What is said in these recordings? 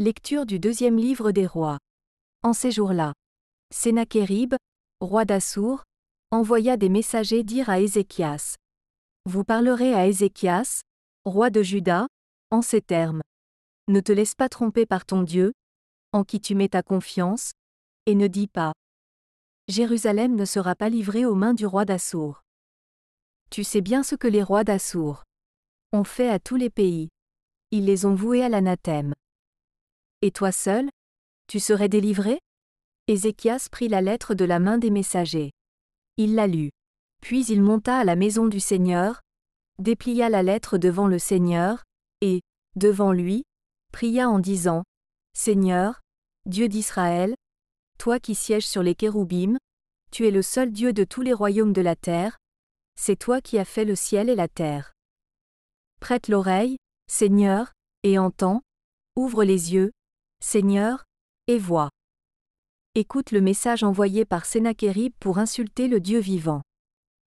Lecture du deuxième livre des rois. En ces jours-là, Sénachérib, roi d'Assour, envoya des messagers dire à Ézéchias Vous parlerez à Ézéchias, roi de Juda, en ces termes Ne te laisse pas tromper par ton Dieu, en qui tu mets ta confiance, et ne dis pas Jérusalem ne sera pas livrée aux mains du roi d'Assour. Tu sais bien ce que les rois d'Assour ont fait à tous les pays. Ils les ont voués à l'anathème. Et toi seul Tu serais délivré Ézéchias prit la lettre de la main des messagers. Il la lut. Puis il monta à la maison du Seigneur, déplia la lettre devant le Seigneur, et, devant lui, pria en disant, Seigneur, Dieu d'Israël, toi qui sièges sur les kéroubim, tu es le seul Dieu de tous les royaumes de la terre, c'est toi qui as fait le ciel et la terre. Prête l'oreille, Seigneur, et entends, ouvre les yeux, Seigneur, et vois. Écoute le message envoyé par Sénachérib pour insulter le Dieu vivant.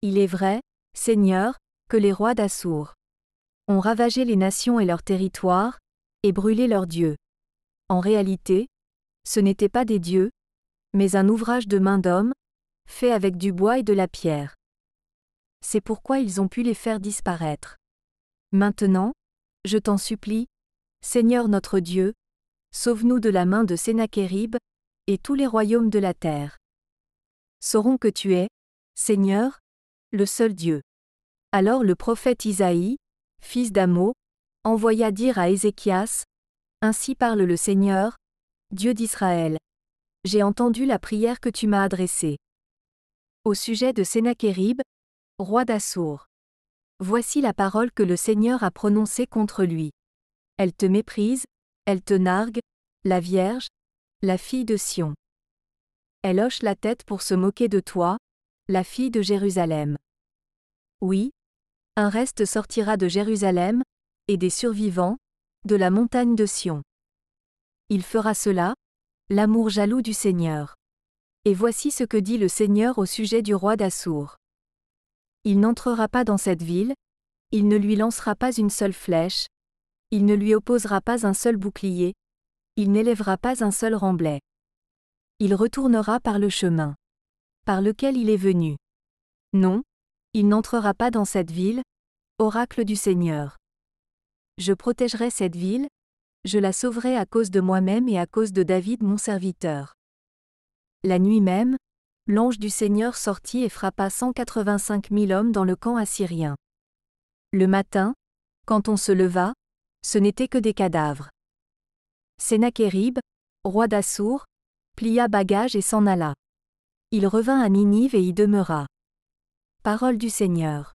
Il est vrai, Seigneur, que les rois d'Assour ont ravagé les nations et leurs territoires, et brûlé leurs dieux. En réalité, ce n'étaient pas des dieux, mais un ouvrage de main d'homme, fait avec du bois et de la pierre. C'est pourquoi ils ont pu les faire disparaître. Maintenant, je t'en supplie, Seigneur notre Dieu, Sauve-nous de la main de Sénachérib, et tous les royaumes de la terre. Saurons que tu es, Seigneur, le seul Dieu. Alors le prophète Isaïe, fils d'Amo, envoya dire à Ézéchias, Ainsi parle le Seigneur, Dieu d'Israël. J'ai entendu la prière que tu m'as adressée. Au sujet de Sénachérib, roi d'Assour. Voici la parole que le Seigneur a prononcée contre lui. Elle te méprise, elle te nargue, la Vierge, la fille de Sion. Elle hoche la tête pour se moquer de toi, la fille de Jérusalem. Oui, un reste sortira de Jérusalem, et des survivants, de la montagne de Sion. Il fera cela, l'amour jaloux du Seigneur. Et voici ce que dit le Seigneur au sujet du roi d'Assour. Il n'entrera pas dans cette ville, il ne lui lancera pas une seule flèche, il ne lui opposera pas un seul bouclier, il n'élèvera pas un seul remblai. Il retournera par le chemin par lequel il est venu. Non, il n'entrera pas dans cette ville, oracle du Seigneur. Je protégerai cette ville, je la sauverai à cause de moi-même et à cause de David mon serviteur. La nuit même, l'ange du Seigneur sortit et frappa 185 000 hommes dans le camp assyrien. Le matin, quand on se leva, ce n'étaient que des cadavres. Sénachérib, roi d'Assour, plia bagage et s'en alla. Il revint à Ninive et y demeura. Parole du Seigneur.